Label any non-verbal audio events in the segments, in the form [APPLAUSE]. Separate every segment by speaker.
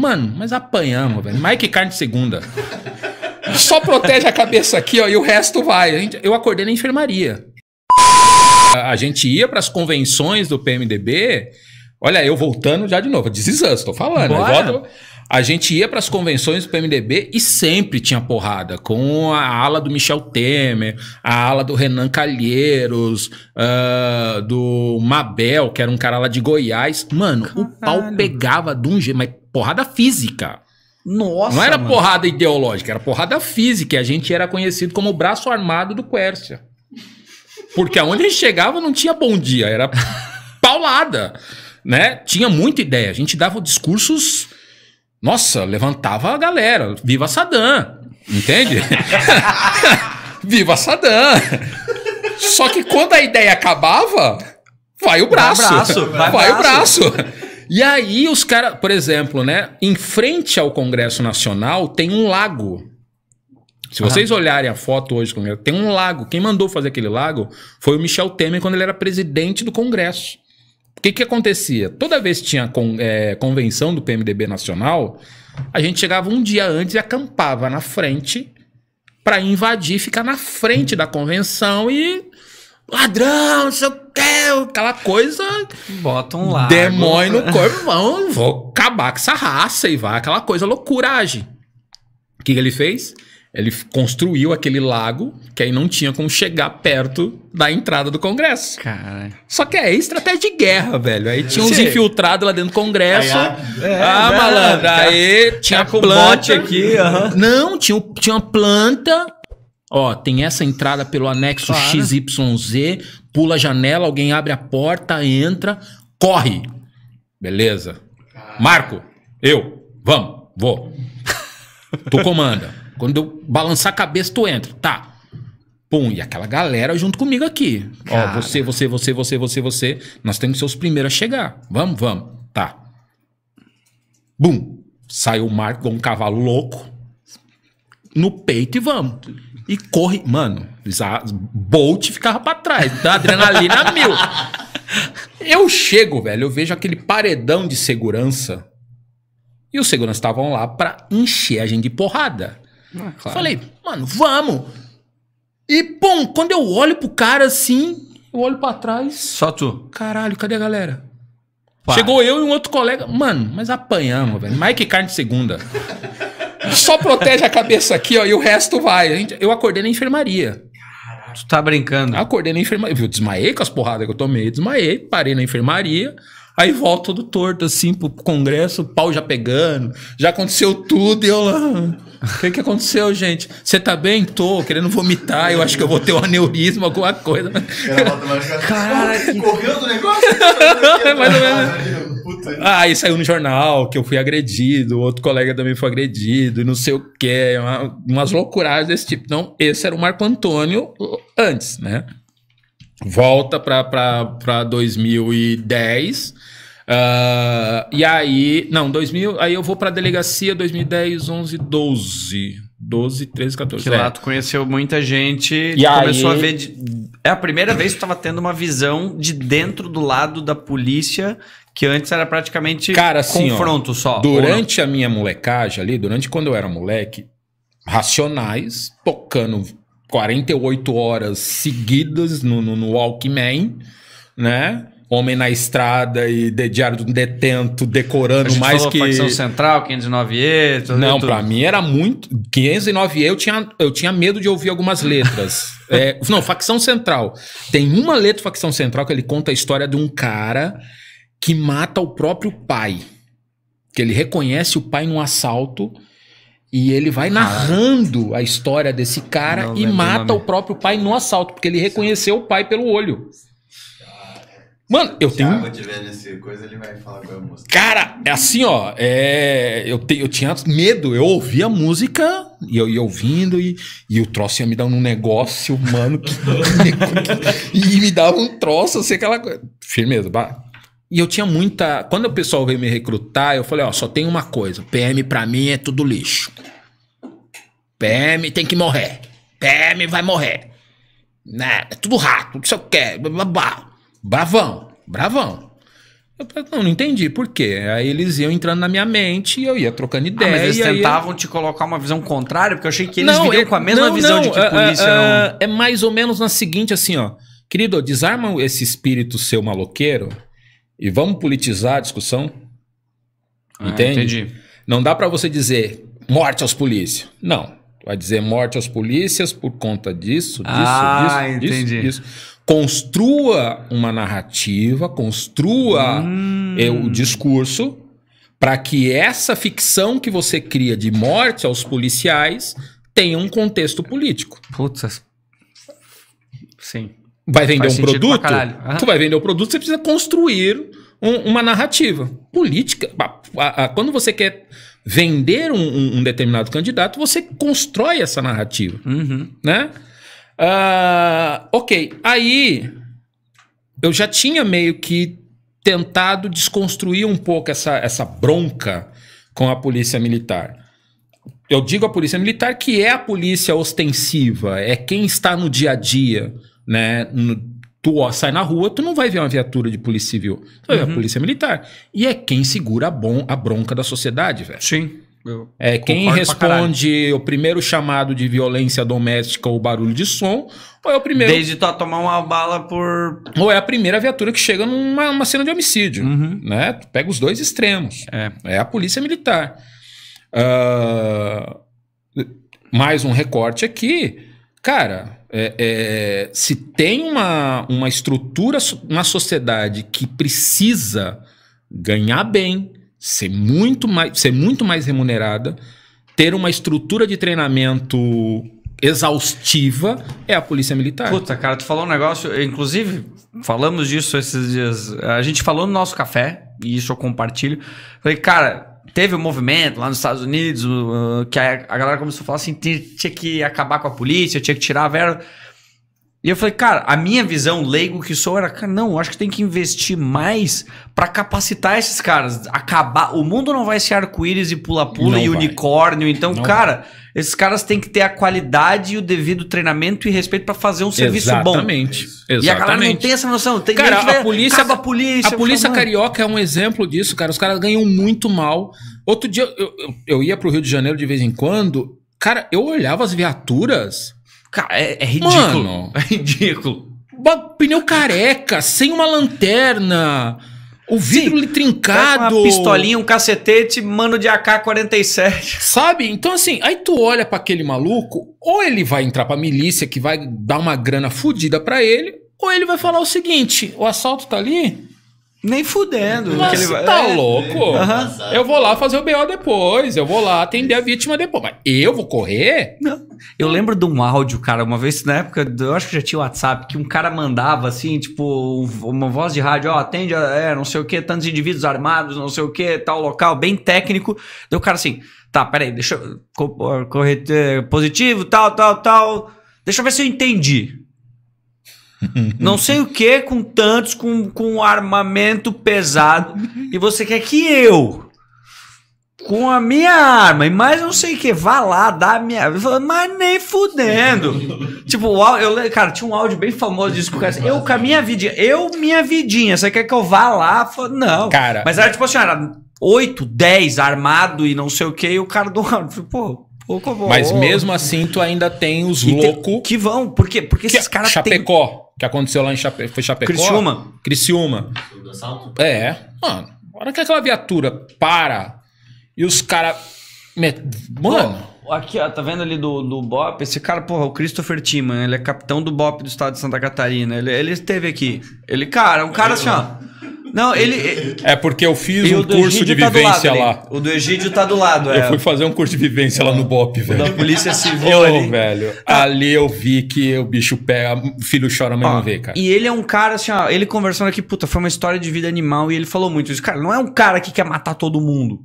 Speaker 1: Mano, mas apanhamos, velho. Mike carne de segunda. Só protege a cabeça aqui, ó, e o resto vai. eu acordei na enfermaria. A, gente ia para as convenções do PMDB. Olha, eu voltando já de novo. Desizando, tô falando. Volto, a gente ia para as convenções do PMDB e sempre tinha porrada com a ala do Michel Temer, a ala do Renan Calheiros, uh, do Mabel, que era um cara lá de Goiás. Mano, Caralho. o pau pegava de um jeito, mas porrada física.
Speaker 2: Nossa. Não era mano. porrada
Speaker 1: ideológica, era porrada física. E a gente era conhecido como o braço armado do Quércia. Porque aonde a gente chegava não tinha bom dia, era [LAUGHS] paulada. Né? Tinha muita ideia. A gente dava discursos. Nossa, levantava a galera. Viva Saddam! Entende? [LAUGHS] Viva Saddam! Só que quando a ideia acabava, vai o braço. Vai, o braço. Vai, vai o braço. E aí os caras, por exemplo, né? Em frente ao Congresso Nacional tem um lago. Se vocês ah. olharem a foto hoje do Congresso, tem um lago. Quem mandou fazer aquele lago foi o Michel Temer quando ele era presidente do Congresso. O que, que acontecia? Toda vez que tinha con é, convenção do PMDB Nacional, a gente chegava um dia antes e acampava na frente para invadir, ficar na frente da convenção e ladrão, não sei o que, aquela coisa. Bota um lago. Demônio no [LAUGHS] corpo, vão, vou acabar com essa raça e vai, aquela coisa loucuragem. O que, que ele fez? Ele construiu aquele lago que aí não tinha como chegar perto da entrada do Congresso. Cara. Só que é estratégia de guerra, velho. Aí tinha uns Sim. infiltrados lá dentro do Congresso. Aí, é, ah, é, malandro. Aí tinha tá planta. aqui. Uhum. Não, tinha, tinha uma planta Ó, tem essa entrada pelo anexo claro. XYZ, pula a janela, alguém abre a porta, entra, corre. Beleza. Marco, eu, vamos, vou. Tu comanda. Quando eu balançar a cabeça, tu entra. Tá. Pum, e aquela galera junto comigo aqui. Cara. Ó, você, você, você, você, você, você. Nós temos que ser os primeiros a chegar. Vamos, vamos. Tá. Bum. Saiu o Marco com um cavalo louco. No peito e vamos. E corre. Mano, Bolt ficava pra trás, da adrenalina mil. Eu chego, velho, eu vejo aquele paredão de segurança. E os seguranças estavam lá pra encher a gente de porrada. Ah, claro. Falei, mano, vamos! E, pum, quando eu olho pro cara assim, eu olho pra trás. Só tu. Caralho, cadê a galera? Chegou eu e um outro colega. Mano, mas apanhamos, velho. Mike Carne segunda. Só protege a cabeça aqui, ó, e o resto vai. Eu acordei na enfermaria. Tu tá brincando. Acordei na enfermaria. Viu, desmaiei com as porradas que eu tomei, desmaiei, parei na enfermaria. Aí volto todo torto, assim, pro congresso, o pau já pegando, já aconteceu tudo, e eu lá. O que, que aconteceu, gente? Você tá bem? Tô querendo vomitar, eu acho que eu vou ter um aneurisma, alguma coisa.
Speaker 2: Caralho. Correndo o negócio?
Speaker 1: [LAUGHS] Mais ou menos. Puta ah, aí saiu no jornal que eu fui agredido, outro colega também foi agredido, não sei o quê. Uma, umas loucuras desse tipo. Então, esse era o Marco Antônio antes, né? Volta para 2010. Uh, e aí, não, 2000, aí eu vou para delegacia 2010, 11, 12. 12, 13, 14. Que é. lá tu conheceu muita gente e começou a ver. De... É a primeira vez que tu tava tendo uma visão de dentro
Speaker 2: do lado da polícia que antes era praticamente Cara, assim, confronto ó, só. Durante
Speaker 1: a minha molecagem ali, durante quando eu era moleque, Racionais tocando 48 horas seguidas no, no, no Walkman, né? Homem na Estrada e de Diário do Detento decorando mais falou que. Facção Central, 509E, tudo Não, para mim era muito. 509E eu tinha, eu tinha medo de ouvir algumas letras. [LAUGHS] é, não, Facção Central. Tem uma letra Facção Central que ele conta a história de um cara que mata o próprio pai. Que ele reconhece o pai num assalto e ele vai ah. narrando a história desse cara não, e mata o próprio pai no assalto, porque ele reconheceu o pai pelo olho. Mano, eu tenho. Cara, é assim, ó. É... Eu, te... eu tinha medo. Eu ouvia a música e eu ia ouvindo e, e o troço ia me dar um negócio, mano. [LAUGHS] Que... e me dava um troço, assim, aquela coisa. Firmeza, bah. E eu tinha muita. Quando o pessoal veio me recrutar, eu falei: ó, só tem uma coisa. PM pra mim é tudo lixo. PM tem que morrer. PM vai morrer. Né? É tudo rato, tudo que você quer. Blá, Bravão, bravão. Eu falei, não, não entendi por quê. Aí eles iam entrando na minha mente e eu ia trocando ideia. Ah, mas eles tentavam eu... te colocar uma visão contrária, porque eu achei que eles não, é... com a mesma não, visão não, de que a, é, polícia não. É, é, é mais ou menos na seguinte, assim, ó. Querido, desarma esse espírito seu maloqueiro e vamos politizar a discussão?
Speaker 2: Ah, Entende? Ah, entendi.
Speaker 1: Não dá para você dizer morte aos polícias. Não. Vai dizer morte aos polícias por conta disso, disso, ah, disso, entendi. disso, disso. Construa uma narrativa, construa eh, hum. o discurso para que essa ficção que você cria de morte aos policiais tenha um contexto político. Putz. Sim vai vender um produto, uhum. tu vai vender o um produto, você precisa construir um, uma narrativa. Política, a, a, quando você quer vender um, um, determinado candidato, você constrói essa narrativa, uhum. né? Uh, ok, aí eu já tinha meio que tentado desconstruir um pouco essa, essa bronca com a polícia militar. Eu digo a polícia militar que é a polícia ostensiva, é quem está no dia a dia, né? tu ó, sai na rua, tu não vai ver uma viatura de polícia civil, tu vai uhum. ver a uhum. polícia militar. E é quem segura a, bom, a bronca da sociedade, velho. Sim. é quem responde o primeiro chamado de violência doméstica ou barulho de som, ou é o primeiro. Desde tu a tomar uma bala por. Ou é a primeira viatura que chega numa cena de homicídio. Uhum. Né? Tu pega os dois extremos. É, é a polícia militar. Uh... Mais um recorte aqui. Cara, é, é, se tem uma, uma estrutura, uma sociedade que precisa ganhar bem, ser muito mais, ser muito mais remunerada, ter uma estrutura de treinamento exaustiva é a polícia militar. Puta, cara, tu falou um negócio, inclusive, falamos disso esses
Speaker 2: dias. A gente falou no nosso café, e isso eu compartilho. Falei, cara, teve um movimento lá nos Estados Unidos, uh, que a, a, galera começou a falar assim: tinha, tinha que acabar com a polícia, tinha que tirar a verba. E eu falei, cara, a minha visão leigo que sou era, cara, não, acho que tem que investir mais para capacitar esses caras. Acabar, o mundo não vai ser arco-íris e pula-pula e vai. unicórnio. Então, não cara, vai. esses caras têm que ter a qualidade e o devido
Speaker 1: treinamento e respeito para fazer um serviço Exatamente.
Speaker 2: bom. Exatamente. E a galera não tem essa noção. Tem cara, a, polícia, a polícia, a polícia carioca
Speaker 1: é um exemplo disso, cara. Os caras ganham muito mal. Outro dia eu, eu, eu ia pro Rio de Janeiro de vez em quando, cara, eu olhava as viaturas Cara, é, é ridículo. Mano, [LAUGHS] é ridículo. Pneu careca, sem uma lanterna. O vidro Sim, trincado. Uma pistolinha, um cacetete, mano de AK-47. Sabe? Então, assim, aí tu olha para aquele maluco, ou ele vai entrar pra milícia que vai dar uma grana fodida para ele, ou ele vai falar o seguinte: o assalto tá ali, nem fudendo. Mas ele tá vai... tá é. louco? Uhum. Eu vou lá fazer o BO depois, eu vou lá atender a vítima depois. Mas eu vou correr?
Speaker 2: Não. Eu lembro de um áudio, cara, uma vez na época, eu acho que já tinha WhatsApp, que um cara mandava assim, tipo, uma voz de rádio, ó, oh, atende, é, não sei o que, tantos indivíduos armados, não sei o que, tal local, bem técnico. Daí o cara assim, tá, peraí, deixa eu. Correr eh, positivo, tal, tal, tal. Deixa eu ver se eu entendi não sei o que, com tantos, com, com armamento pesado. e você quer que eu, com a minha arma, e mais não sei o que, vá lá, dá a minha arma. Mas nem fudendo. tipo, eu, cara, tinha um áudio bem famoso disso que assim, eu com a minha vidinha, eu, minha vidinha, você quer que eu vá lá? Não. Cara. Mas era tipo assim, era 8, 10 armado e
Speaker 1: não sei o que, e o cara do áudio, pô.
Speaker 2: Mas mesmo
Speaker 1: assim, tu ainda tem os loucos. Que vão, por quê? Porque esses caras. Chapecó. Tem que aconteceu lá em Chape... foi Chapecó. Criciúma. Criciúma. Do É. Mano, a hora que aquela viatura para e os
Speaker 2: caras. Mano. Pô, aqui, ó, tá vendo ali do, do Bop? Esse cara, porra, o Christopher Timan, ele é capitão do Bop do estado de Santa Catarina. Ele, ele esteve aqui. Ele, cara, um cara assim, ó. Não, ele.
Speaker 1: É porque eu fiz um curso de tá vivência tá lado, lá.
Speaker 2: O do Egídio tá do
Speaker 1: lado, é. Eu fui fazer um curso de vivência lá no BOP, velho. O da Polícia [LAUGHS] Civil oh, ali. velho. Ah. Ali eu vi que o bicho pega, o filho chora, mas não vê, cara.
Speaker 2: E ele é um cara, assim, ó, ele conversando aqui, puta, foi uma história de vida animal e ele falou muito isso. Cara, não é um cara que quer matar todo mundo.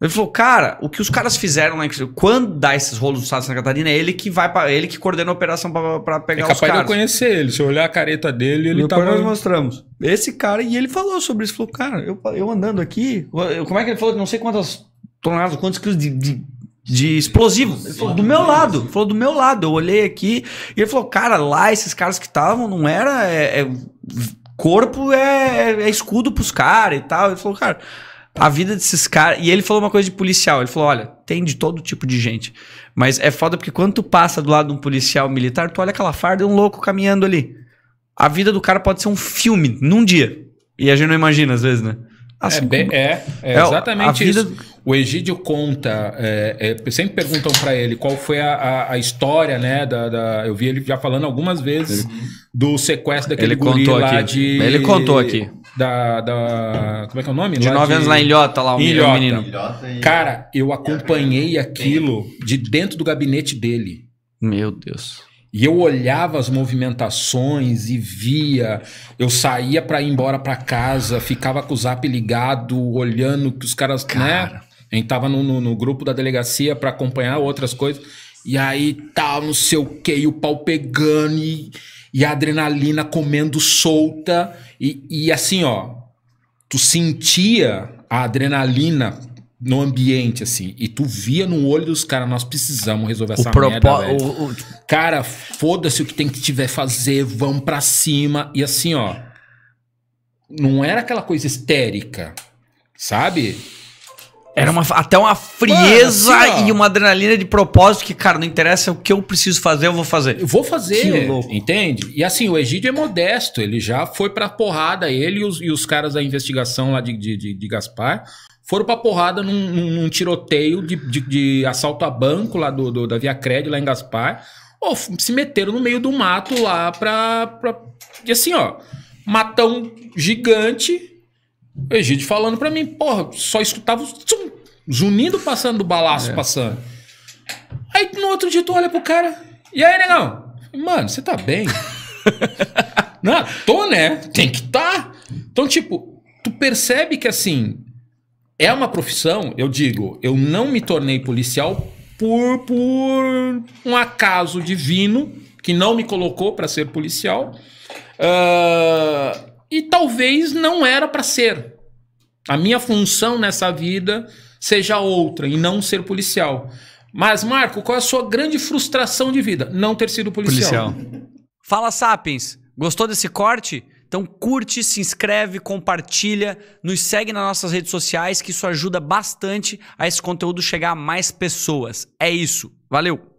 Speaker 2: Ele falou, cara, o que os caras fizeram lá em quando dá esses rolos do Estado de Santa Catarina, é ele que vai para ele que coordena
Speaker 1: a operação para
Speaker 2: pegar é capaz os caras. De eu
Speaker 1: conhecer ele, se eu olhar a careta dele, ele Depois tá. nós mostramos. Esse
Speaker 2: cara, e ele falou sobre isso, falou, cara, eu, eu andando aqui, eu, como é que ele falou? Não sei quantas toneladas, quantos quilos de, de, de explosivo. Ele falou, do meu lado, falou do meu lado. Eu olhei aqui e ele falou, cara, lá esses caras que estavam, não era. É, é, corpo é, é, é escudo pros caras e tal. Ele falou, cara. A vida desses caras. E ele falou uma coisa de policial. Ele falou: olha, tem de todo tipo de gente. Mas é foda porque quando tu passa do lado de um policial militar, tu olha aquela farda e um louco caminhando ali. A vida do cara pode ser um filme num dia. E a gente não imagina, às vezes, né?
Speaker 1: É assim, é, bem, é, é, é exatamente vida... isso. O Egídio conta, é, é, sempre perguntam para ele qual foi a, a, a história, né? Da, da, eu vi ele já falando algumas vezes ele, uhum. do sequestro daquele ele guri contou lá aqui. de... Ele contou aqui da, da. Como é que é o nome? De lá nove de... anos em Ilhota, lá, o Ilhota. menino. Ilhota e... Cara, eu acompanhei aquilo de dentro do gabinete dele. Meu Deus. E eu olhava as movimentações e via. Eu saía para ir embora para casa, ficava com o zap ligado, olhando que os caras. Né? Cara. Né? A gente tava no, no, no grupo da delegacia para acompanhar outras coisas. E aí tal, tá, não sei o que, o pau pegando e e a adrenalina comendo solta. E, e assim, ó, tu sentia a adrenalina no ambiente, assim. E tu via no olho dos caras, nós precisamos resolver essa o merda, velho. O, o... Cara, foda-se o que tem que tiver fazer, vamos pra cima. E assim, ó. Não era aquela coisa histérica, sabe? Era uma, até uma frieza Mano, assim, e uma adrenalina de propósito que, cara, não interessa o que eu preciso fazer, eu vou fazer. Eu vou fazer, entende? E assim, o Egídio é modesto, ele já foi pra porrada, ele e os, e os caras da investigação lá de, de, de, de Gaspar foram pra porrada num, num tiroteio de, de, de, assalto a banco lá do, do da Via Crédito, lá em Gaspar, ou se meteram no meio do mato lá pra. pra e assim, ó, matão gigante o falando para mim, porra, só escutava tsum, zunindo passando do balaço é. passando. Aí no outro dia tu olha pro cara, e aí, negão? Mano, você tá bem? [LAUGHS] Não, tô, né? Tem que tá. Então, tipo, tu percebe que assim, é uma profissão, eu digo, eu não me tornei policial por, por um acaso divino que não me colocou para ser policial. Uh, e talvez não era para ser. A minha função nessa vida seja outra e não ser policial. Mas, Marco, qual é a sua grande frustração de vida? Não ter sido policial. policial. Fala, Sapiens. Gostou desse corte? Então curte, se
Speaker 2: inscreve, compartilha, nos segue nas nossas redes sociais, que isso ajuda bastante a esse conteúdo chegar a mais pessoas. É isso. Valeu!